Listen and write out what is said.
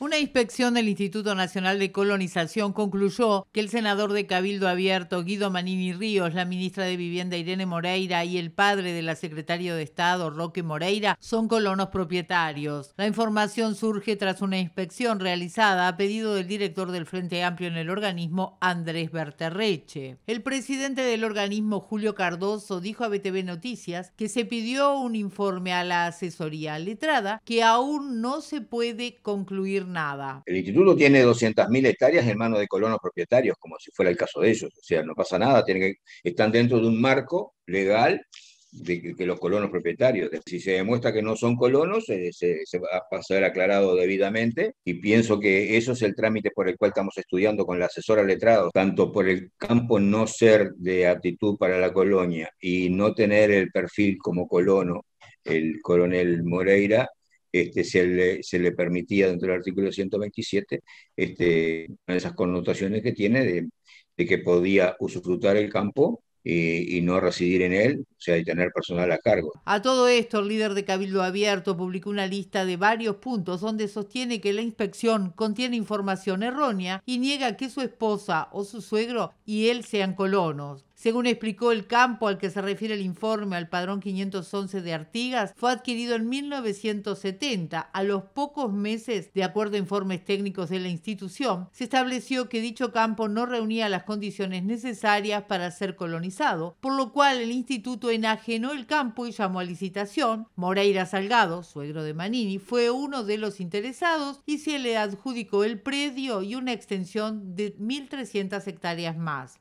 Una inspección del Instituto Nacional de Colonización concluyó que el senador de Cabildo Abierto, Guido Manini Ríos, la ministra de Vivienda Irene Moreira y el padre de la secretaria de Estado, Roque Moreira, son colonos propietarios. La información surge tras una inspección realizada a pedido del director del Frente Amplio en el organismo, Andrés Berterreche. El presidente del organismo, Julio Cardoso, dijo a BTV Noticias que se pidió un informe a la asesoría letrada que aún no se puede concluir nada. El instituto tiene 200.000 hectáreas en manos de colonos propietarios, como si fuera el caso de ellos. O sea, no pasa nada, tienen que, están dentro de un marco legal de que los colonos propietarios. Si se demuestra que no son colonos, eh, se, se, va a ser aclarado debidamente y pienso que eso es el trámite por el cual estamos estudiando con la asesora letrado, tanto por el campo no ser de aptitud para la colonia y no tener el perfil como colono el coronel Moreira este, se, le, permitía dentro del artículo 127 este, esas connotaciones que tiene de, que podía usufrutar el campo eh, y no residir en él y tener personal a cargo. A todo esto, el líder de Cabildo Abierto publicó una lista de varios puntos donde sostiene que la inspección contiene información errónea y niega que su esposa o su suegro y él sean colonos. Según explicó el campo al que se refiere el informe al padrón 511 de Artigas, fue adquirido en 1970. A los pocos meses, de acuerdo a informes técnicos de la institución, se estableció que dicho campo no reunía las condiciones necesarias para ser colonizado, por lo cual el instituto enajenó el campo y llamó a licitación. Moreira Salgado, suegro de Manini, fue uno de los interesados y se le adjudicó el predio y una extensión de 1.300 hectáreas más.